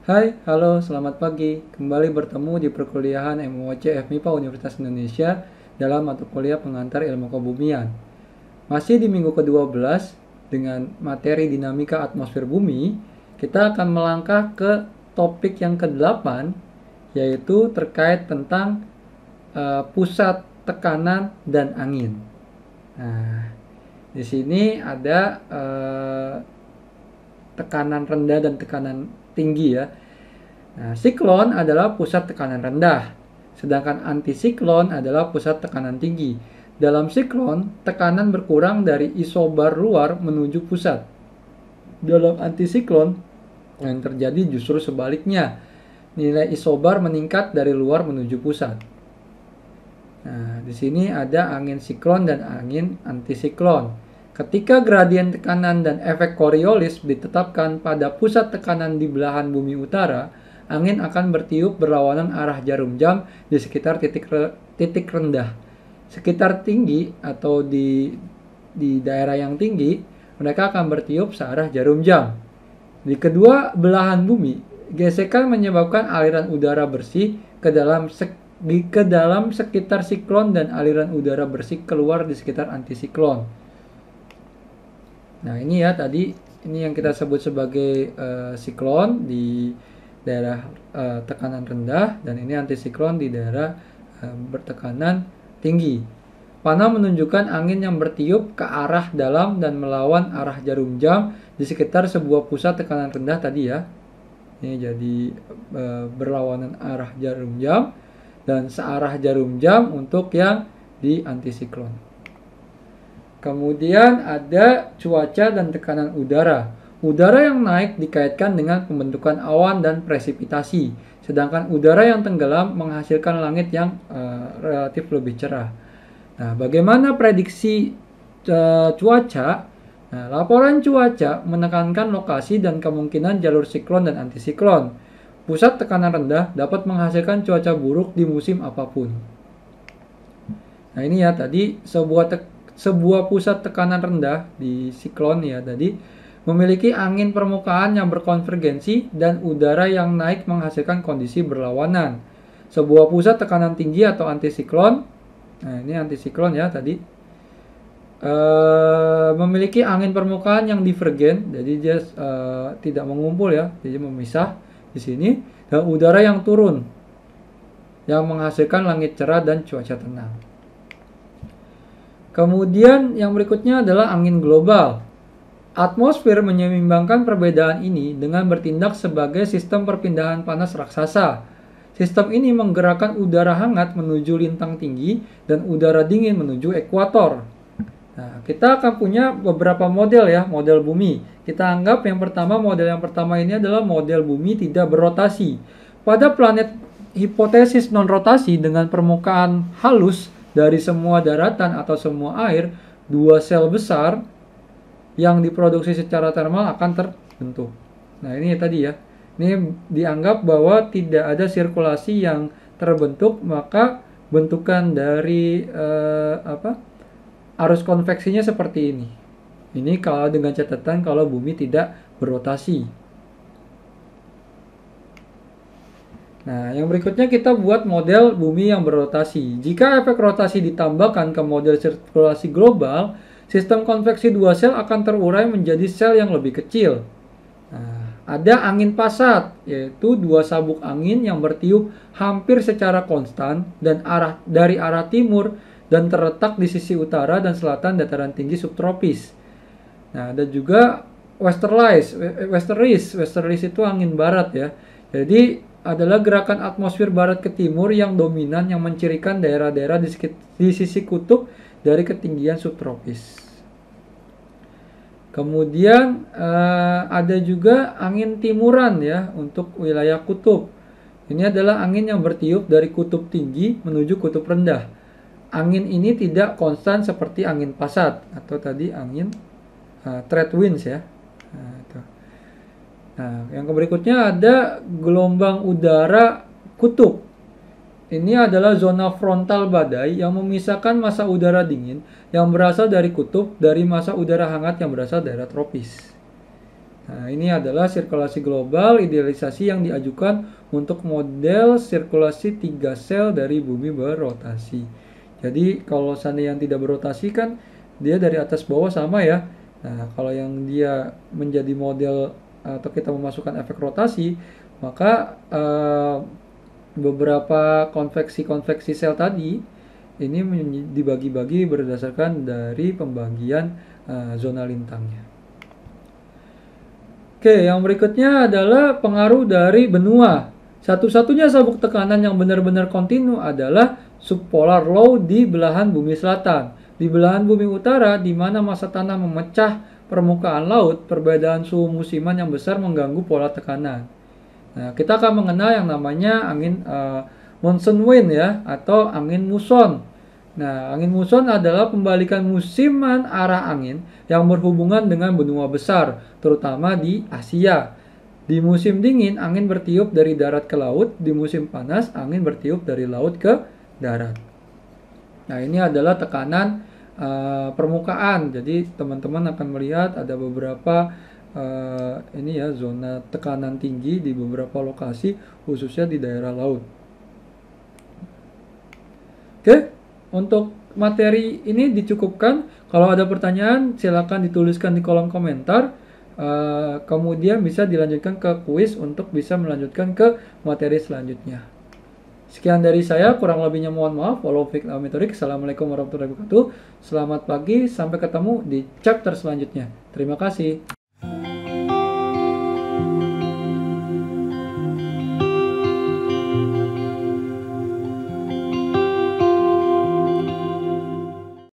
Hai, halo, selamat pagi. Kembali bertemu di perkuliahan MOC FMIPA Universitas Indonesia dalam mata kuliah pengantar ilmu kebumian. Masih di minggu ke-12 dengan materi dinamika atmosfer bumi, kita akan melangkah ke topik yang ke-8 yaitu terkait tentang uh, pusat tekanan dan angin. Nah, di sini ada uh, tekanan rendah dan tekanan tinggi ya. Nah, siklon adalah pusat tekanan rendah, sedangkan antisiklon adalah pusat tekanan tinggi. Dalam siklon, tekanan berkurang dari isobar luar menuju pusat. Dalam antisiklon, yang terjadi justru sebaliknya. Nilai isobar meningkat dari luar menuju pusat. Nah, di sini ada angin siklon dan angin antisiklon. Ketika gradien tekanan dan efek Coriolis ditetapkan pada pusat tekanan di belahan bumi utara, angin akan bertiup berlawanan arah jarum jam di sekitar titik re, titik rendah. Sekitar tinggi atau di di daerah yang tinggi, mereka akan bertiup searah jarum jam. Di kedua belahan bumi, gesekan menyebabkan aliran udara bersih ke dalam se di ke dalam sekitar siklon dan aliran udara bersih keluar di sekitar antisiklon. Nah ini ya tadi ini yang kita sebut sebagai uh, siklon di daerah uh, tekanan rendah dan ini antisiklon di daerah uh, bertekanan tinggi. Panah menunjukkan angin yang bertiup ke arah dalam dan melawan arah jarum jam di sekitar sebuah pusat tekanan rendah tadi ya. Ini jadi e, berlawanan arah jarum jam dan searah jarum jam untuk yang di antisiklon. Kemudian ada cuaca dan tekanan udara. Udara yang naik dikaitkan dengan pembentukan awan dan presipitasi, sedangkan udara yang tenggelam menghasilkan langit yang uh, relatif lebih cerah. Nah, bagaimana prediksi uh, cuaca? Nah, laporan cuaca menekankan lokasi dan kemungkinan jalur siklon dan antisiklon. Pusat tekanan rendah dapat menghasilkan cuaca buruk di musim apapun. Nah, ini ya tadi sebuah sebuah pusat tekanan rendah di siklon ya tadi memiliki angin permukaan yang berkonvergensi dan udara yang naik menghasilkan kondisi berlawanan. Sebuah pusat tekanan tinggi atau antisiklon, nah ini antisiklon ya tadi, eh, memiliki angin permukaan yang divergen, jadi dia eh, tidak mengumpul ya, jadi memisah di sini, dan udara yang turun, yang menghasilkan langit cerah dan cuaca tenang. Kemudian yang berikutnya adalah angin global. Atmosfer menyeimbangkan perbedaan ini dengan bertindak sebagai sistem perpindahan panas raksasa. Sistem ini menggerakkan udara hangat menuju lintang tinggi dan udara dingin menuju ekuator. Nah, kita akan punya beberapa model ya, model bumi. Kita anggap yang pertama, model yang pertama ini adalah model bumi tidak berotasi. Pada planet hipotesis non-rotasi dengan permukaan halus, dari semua daratan atau semua air, dua sel besar yang diproduksi secara termal akan terbentuk. Nah, ini tadi ya. Ini dianggap bahwa tidak ada sirkulasi yang terbentuk, maka bentukan dari eh, apa? arus konveksinya seperti ini. Ini kalau dengan catatan kalau bumi tidak berotasi. Nah, yang berikutnya kita buat model bumi yang berotasi. Jika efek rotasi ditambahkan ke model sirkulasi global, sistem konveksi dua sel akan terurai menjadi sel yang lebih kecil. Nah, ada angin pasat, yaitu dua sabuk angin yang bertiup hampir secara konstan dan arah dari arah timur dan terletak di sisi utara dan selatan dataran tinggi subtropis. Nah, ada juga westerlies, eh, westerlies, westerlies itu angin barat ya. Jadi adalah gerakan atmosfer barat ke timur yang dominan yang mencirikan daerah-daerah di, di sisi kutub dari ketinggian subtropis. Kemudian uh, ada juga angin timuran ya untuk wilayah kutub. Ini adalah angin yang bertiup dari kutub tinggi menuju kutub rendah. Angin ini tidak konstan seperti angin pasat atau tadi angin uh, eh, trade winds ya. Nah, itu. Nah, yang berikutnya ada gelombang udara kutub. Ini adalah zona frontal badai yang memisahkan masa udara dingin yang berasal dari kutub dari masa udara hangat yang berasal dari tropis. Nah, ini adalah sirkulasi global idealisasi yang diajukan untuk model sirkulasi tiga sel dari bumi berotasi. Jadi, kalau sana yang tidak berotasi kan dia dari atas bawah sama ya. Nah, kalau yang dia menjadi model Eh, atau kita memasukkan efek rotasi, maka uh, beberapa konveksi-konveksi sel tadi ini dibagi-bagi berdasarkan dari pembagian uh, zona lintangnya. Oke, yang berikutnya adalah pengaruh dari benua. Satu-satunya sabuk tekanan yang benar-benar kontinu adalah subpolar low di belahan bumi selatan. Di belahan bumi utara, di mana masa tanah memecah permukaan laut, perbedaan suhu musiman yang besar mengganggu pola tekanan. Nah, kita akan mengenal yang namanya angin uh, monsoon wind ya atau angin muson. Nah, angin muson adalah pembalikan musiman arah angin yang berhubungan dengan benua besar, terutama di Asia. Di musim dingin, angin bertiup dari darat ke laut. Di musim panas, angin bertiup dari laut ke darat. Nah, ini adalah tekanan uh, permukaan. Jadi teman-teman akan melihat ada beberapa uh, ini ya zona tekanan tinggi di beberapa lokasi khususnya di daerah laut. Oke, okay? untuk materi ini dicukupkan. Kalau ada pertanyaan silakan dituliskan di kolom komentar. Uh, kemudian bisa dilanjutkan ke kuis untuk bisa melanjutkan ke materi selanjutnya. Sekian dari saya, kurang lebihnya mohon maaf. Walau fiqh metodik. Assalamualaikum warahmatullahi wabarakatuh. Selamat pagi, sampai ketemu di chapter selanjutnya. Terima kasih.